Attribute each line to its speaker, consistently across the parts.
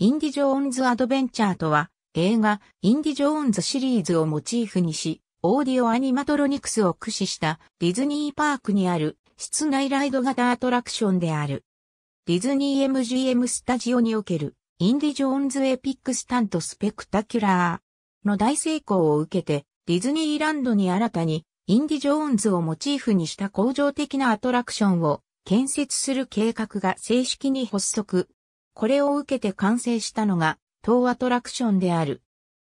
Speaker 1: インディ・ジョーンズ・アドベンチャーとは、映画、インディ・ジョーンズシリーズをモチーフにし、オーディオアニマトロニクスを駆使したディズニーパークにある室内ライド型アトラクションである。ディズニー MGM スタジオにおけるインディ・ジョーンズ・エピック・スタント・スペクタキュラーの大成功を受けて、ディズニーランドに新たにインディ・ジョーンズをモチーフにした工場的なアトラクションを建設する計画が正式に発足。これを受けて完成したのが、当アトラクションである。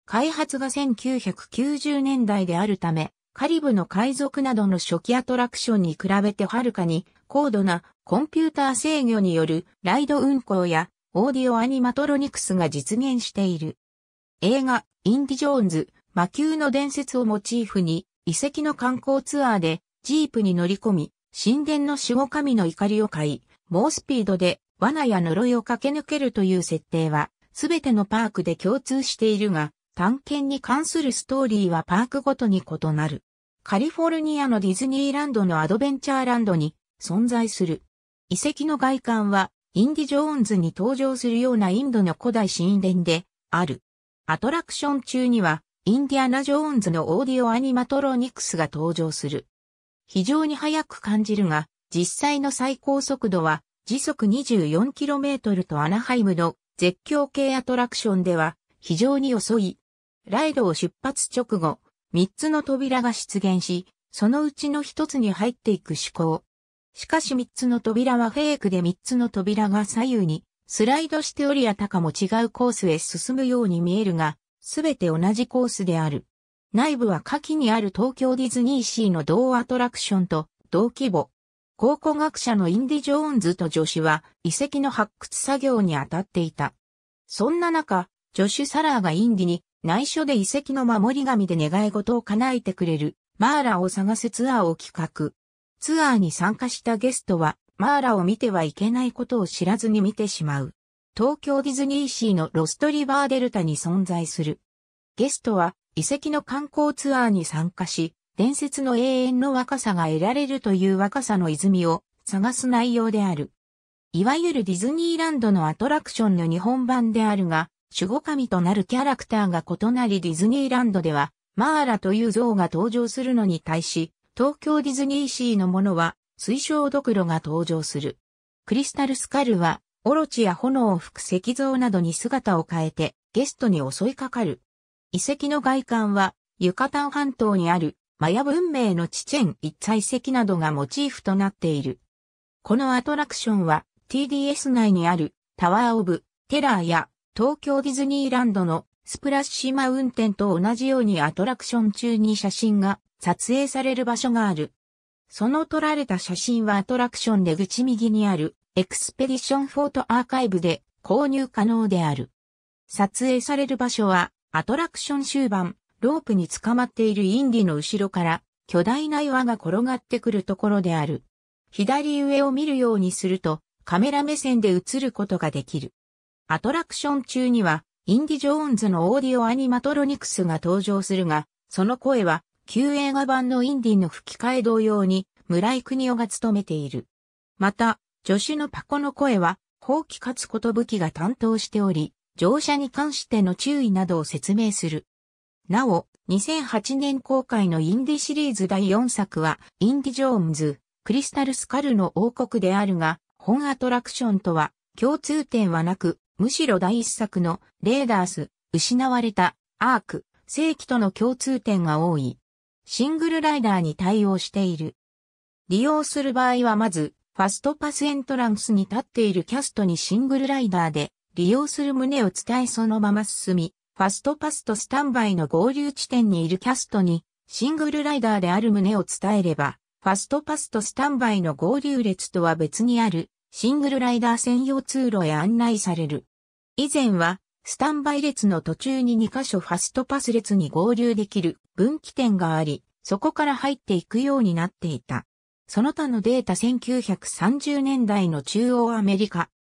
Speaker 1: 開発が1990年代であるため、カリブの海賊などの初期アトラクションに比べてはるかに高度なコンピューター制御によるライド運行やオーディオアニマトロニクスが実現している。映画インディ・ジョーンズ魔球の伝説をモチーフに遺跡の観光ツアーでジープに乗り込み神殿の守護神の怒りを買い猛スピードで罠や呪いを駆け抜けるという設定は、すべてのパークで共通しているが、探検に関するストーリーはパークごとに異なる。カリフォルニアのディズニーランドのアドベンチャーランドに存在する。遺跡の外観は、インディ・ジョーンズに登場するようなインドの古代神殿である。アトラクション中には、インディアナ・ジョーンズのオーディオアニマトロニクスが登場する。非常に速く感じるが、実際の最高速度は時速 24km とアナハイムの絶叫系アトラクションでは非常に遅い。ライドを出発直後、3つの扉が出現し、そのうちの1つに入っていく思考。しかし3つの扉はフェイクで3つの扉が左右にスライドしておりあたかも違うコースへ進むように見えるが、すべて同じコースである。内部は下記にある東京ディズニーシーの同アトラクションと同規模、考古学者のインディ・ジョーンズと助手は遺跡の発掘作業に当たっていた。そんな中、助手サラーがインディに内緒で遺跡の守り神で願い事を叶えてくれるマーラを探せツアーを企画。ツアーに参加したゲストはマーラを見てはいけないことを知らずに見てしまう。東京ディズニーシーのロストリバーデルタに存在する。ゲストは遺跡の観光ツアーに参加し、伝説の永遠の若さが得られるという若さの泉を探す内容である。いわゆるディズニーランドのアトラクションの日本版であるが、守護神となるキャラクターが異なりディズニーランドでは、マーラという像が登場するのに対し、東京ディズニーシーのものは、水晶ドクロが登場する。クリスタルスカルは、オロチや炎を吹く石像などに姿を変えて、ゲストに襲いかかる。遺跡の外観は、ユカタン半島にあるマヤ文明のチチェン一体石などがモチーフとなっている。このアトラクションは TDS 内にあるタワーオブテラーや東京ディズニーランドのスプラッシュマウンテンと同じようにアトラクション中に写真が撮影される場所がある。その撮られた写真はアトラクション出口右にあるエクスペディションフォートアーカイブで購入可能である。撮影される場所はアトラクション終盤ロープに捕まっているインディの後ろから巨大な岩が転がってくるところである。左上を見るようにするとカメラ目線で映ることができる。アトラクション中にはインディ・ジョーンズのオーディオアニマトロニクスが登場するが、その声は旧映画版のインディの吹き替え同様に村井国夫が務めている。また、助手のパコの声は、放棄。かつことぶきが担当しており、乗車に関しての注意などを説明する。なお、2008年公開のインディシリーズ第4作は、インディ・ジョーンズ、クリスタル・スカルの王国であるが、本アトラクションとは共通点はなく、むしろ第1作のレーダース、失われた、アーク、正規との共通点が多い。シングルライダーに対応している。利用する場合はまず、ファストパスエントランスに立っているキャストにシングルライダーで利用する旨を伝えそのまま進み、ファストパスとスタンバイの合流地点にいるキャストに、シングルライダーである旨を伝えれば、ファストパスとスタンバイの合流列とは別にある、シングルライダー専用通路へ案内される。以前は、スタンバイ列の途中に2箇所ファストパス列に合流できる分岐点があり、そこから入っていくようになっていた。その他のデータ1930年代の中央アメリカ、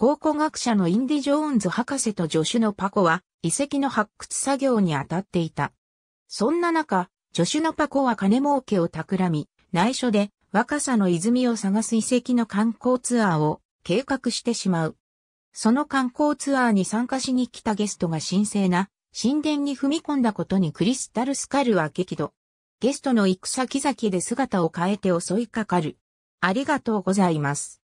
Speaker 1: 考古学者のインディ・ジョーンズ博士と助手のパコは遺跡の発掘作業に当たっていた。そんな中、助手のパコは金儲けを企み、内緒で若さの泉を探す遺跡の観光ツアーを計画してしまう。その観光ツアーに参加しに来たゲストが神聖な神殿に踏み込んだことにクリスタルスカルは激怒。ゲストの行く先々で姿を変えて襲いかかる。ありがとうございます。